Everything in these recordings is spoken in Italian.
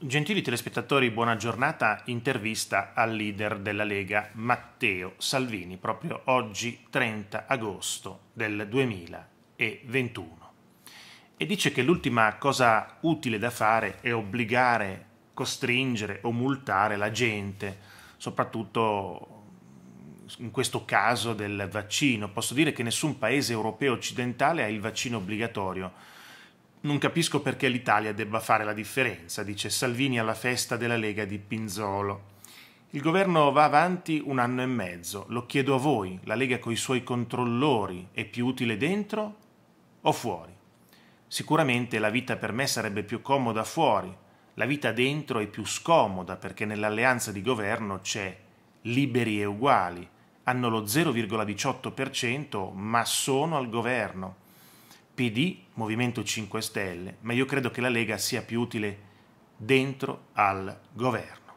Gentili telespettatori, buona giornata. Intervista al leader della Lega Matteo Salvini, proprio oggi 30 agosto del 2021. E dice che l'ultima cosa utile da fare è obbligare, costringere o multare la gente, soprattutto in questo caso del vaccino. Posso dire che nessun paese europeo occidentale ha il vaccino obbligatorio non capisco perché l'Italia debba fare la differenza, dice Salvini alla festa della Lega di Pinzolo. Il governo va avanti un anno e mezzo, lo chiedo a voi, la Lega con i suoi controllori è più utile dentro o fuori? Sicuramente la vita per me sarebbe più comoda fuori, la vita dentro è più scomoda perché nell'alleanza di governo c'è liberi e uguali, hanno lo 0,18% ma sono al governo PD, Movimento 5 Stelle, ma io credo che la Lega sia più utile dentro al governo.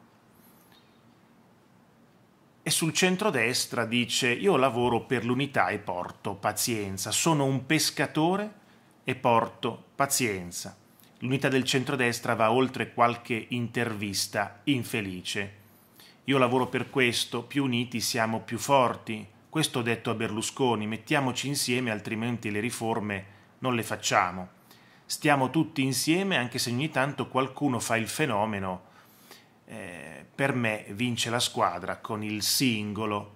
E sul centrodestra dice io lavoro per l'unità e porto pazienza, sono un pescatore e porto pazienza. L'unità del centrodestra va oltre qualche intervista infelice. Io lavoro per questo, più uniti siamo più forti. Questo ho detto a Berlusconi, mettiamoci insieme altrimenti le riforme non le facciamo. Stiamo tutti insieme anche se ogni tanto qualcuno fa il fenomeno. Eh, per me vince la squadra con il singolo.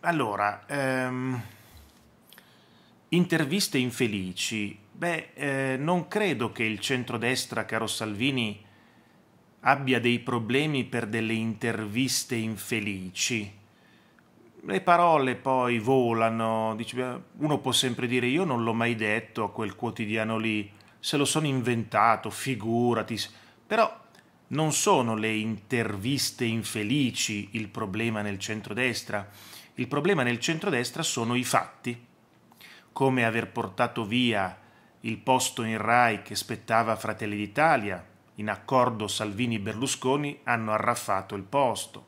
Allora, ehm, interviste infelici. Beh, eh, non credo che il centrodestra, caro Salvini, abbia dei problemi per delle interviste infelici le parole poi volano, uno può sempre dire io non l'ho mai detto a quel quotidiano lì, se lo sono inventato, figurati, però non sono le interviste infelici il problema nel centrodestra, il problema nel centrodestra sono i fatti, come aver portato via il posto in RAI che spettava Fratelli d'Italia, in accordo Salvini-Berlusconi hanno arraffato il posto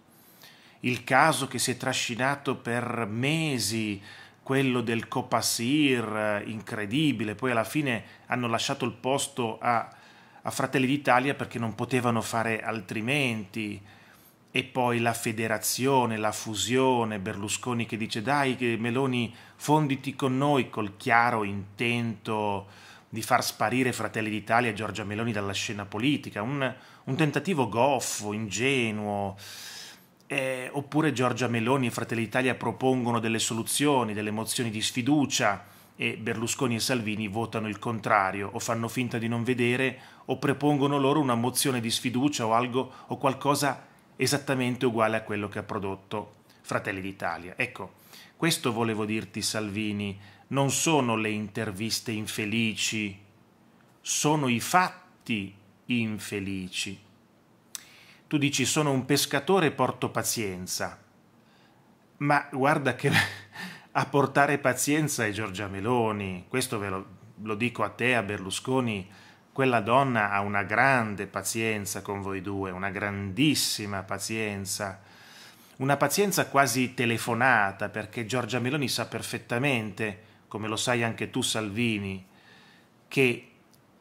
il caso che si è trascinato per mesi, quello del Copasir, eh, incredibile, poi alla fine hanno lasciato il posto a, a Fratelli d'Italia perché non potevano fare altrimenti e poi la federazione, la fusione, Berlusconi che dice dai Meloni fonditi con noi col chiaro intento di far sparire Fratelli d'Italia e Giorgia Meloni dalla scena politica, un, un tentativo goffo, ingenuo, eh, oppure Giorgia Meloni e Fratelli d'Italia propongono delle soluzioni, delle mozioni di sfiducia e Berlusconi e Salvini votano il contrario o fanno finta di non vedere o propongono loro una mozione di sfiducia o, algo, o qualcosa esattamente uguale a quello che ha prodotto Fratelli d'Italia. Ecco, questo volevo dirti Salvini, non sono le interviste infelici, sono i fatti infelici tu dici sono un pescatore e porto pazienza, ma guarda che a portare pazienza è Giorgia Meloni, questo ve lo, lo dico a te, a Berlusconi, quella donna ha una grande pazienza con voi due, una grandissima pazienza, una pazienza quasi telefonata, perché Giorgia Meloni sa perfettamente, come lo sai anche tu Salvini, che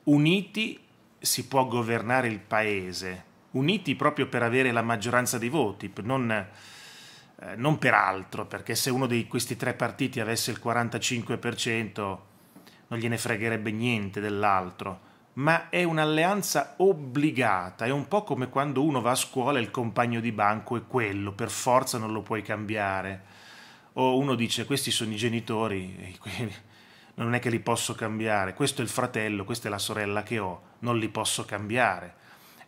uniti si può governare il paese uniti proprio per avere la maggioranza dei voti, non, eh, non per altro, perché se uno di questi tre partiti avesse il 45% non gliene fregherebbe niente dell'altro, ma è un'alleanza obbligata, è un po' come quando uno va a scuola e il compagno di banco è quello, per forza non lo puoi cambiare. O uno dice questi sono i genitori, non è che li posso cambiare, questo è il fratello, questa è la sorella che ho, non li posso cambiare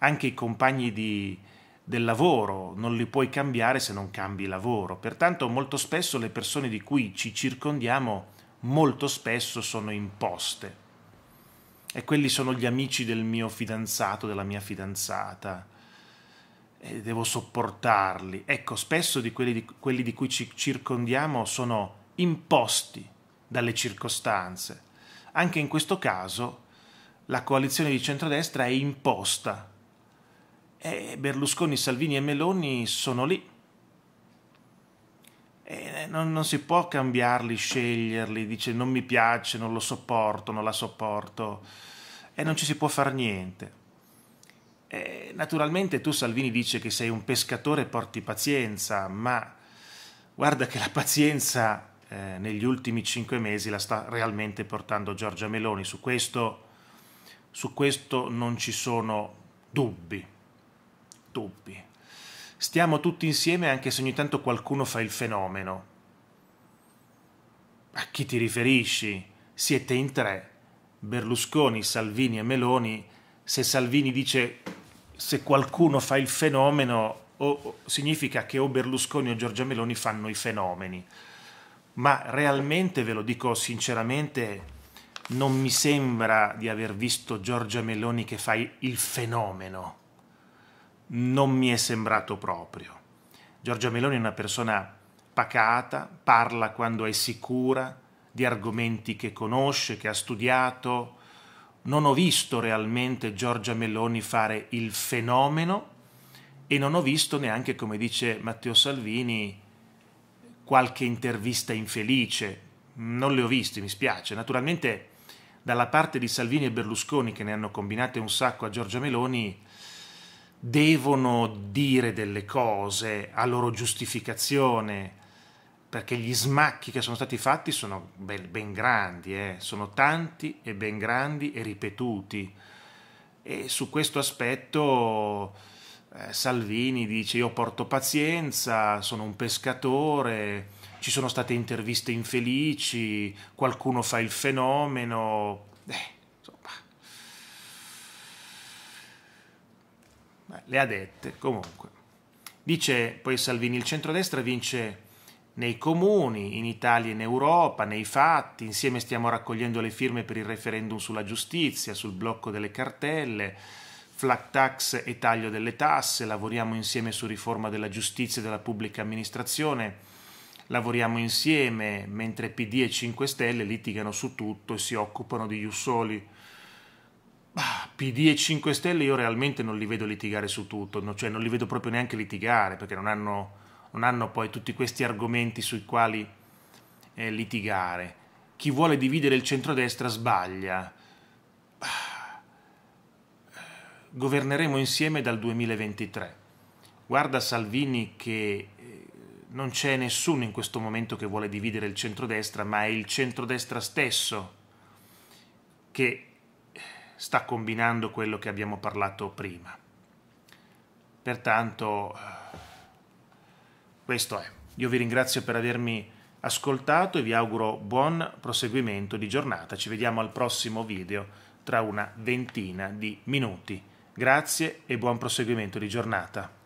anche i compagni di, del lavoro, non li puoi cambiare se non cambi lavoro. Pertanto molto spesso le persone di cui ci circondiamo molto spesso sono imposte. E quelli sono gli amici del mio fidanzato, della mia fidanzata. E devo sopportarli. Ecco, spesso di quelli, di quelli di cui ci circondiamo sono imposti dalle circostanze. Anche in questo caso la coalizione di centrodestra è imposta e eh, Berlusconi, Salvini e Meloni sono lì. Eh, non, non, si può cambiarli, sceglierli, dice non mi piace, non lo sopporto, non la sopporto e non ci si può fare niente. Eh, naturalmente tu Salvini dice che sei un pescatore e porti pazienza, ma guarda che la pazienza eh, negli ultimi cinque mesi la sta realmente portando Giorgia Meloni, su questo, su questo non ci sono dubbi dubbi. Stiamo tutti insieme anche se ogni tanto qualcuno fa il fenomeno. A chi ti riferisci? Siete in tre. Berlusconi, Salvini e Meloni. Se Salvini dice se qualcuno fa il fenomeno, o, significa che o Berlusconi o Giorgia Meloni fanno i fenomeni. Ma realmente, ve lo dico sinceramente, non mi sembra di aver visto Giorgia Meloni che fa il fenomeno non mi è sembrato proprio. Giorgia Meloni è una persona pacata, parla quando è sicura di argomenti che conosce, che ha studiato. Non ho visto realmente Giorgia Meloni fare il fenomeno e non ho visto neanche, come dice Matteo Salvini, qualche intervista infelice. Non le ho viste, mi spiace. Naturalmente dalla parte di Salvini e Berlusconi, che ne hanno combinate un sacco a Giorgia Meloni, devono dire delle cose a loro giustificazione, perché gli smacchi che sono stati fatti sono ben, ben grandi, eh? sono tanti e ben grandi e ripetuti. E su questo aspetto eh, Salvini dice io porto pazienza, sono un pescatore, ci sono state interviste infelici, qualcuno fa il fenomeno. Eh Beh, le ha dette, comunque. Dice poi Salvini, il centrodestra vince nei comuni, in Italia e in Europa, nei fatti, insieme stiamo raccogliendo le firme per il referendum sulla giustizia, sul blocco delle cartelle, flat tax e taglio delle tasse, lavoriamo insieme su riforma della giustizia e della pubblica amministrazione, lavoriamo insieme mentre PD e 5 Stelle litigano su tutto e si occupano di Jussoli. soli PD e 5 Stelle io realmente non li vedo litigare su tutto, no, cioè non li vedo proprio neanche litigare perché non hanno, non hanno poi tutti questi argomenti sui quali eh, litigare. Chi vuole dividere il centrodestra sbaglia. Governeremo insieme dal 2023. Guarda Salvini che eh, non c'è nessuno in questo momento che vuole dividere il centrodestra, ma è il centrodestra stesso che sta combinando quello che abbiamo parlato prima. Pertanto, eh, questo è. Io vi ringrazio per avermi ascoltato e vi auguro buon proseguimento di giornata. Ci vediamo al prossimo video tra una ventina di minuti. Grazie e buon proseguimento di giornata.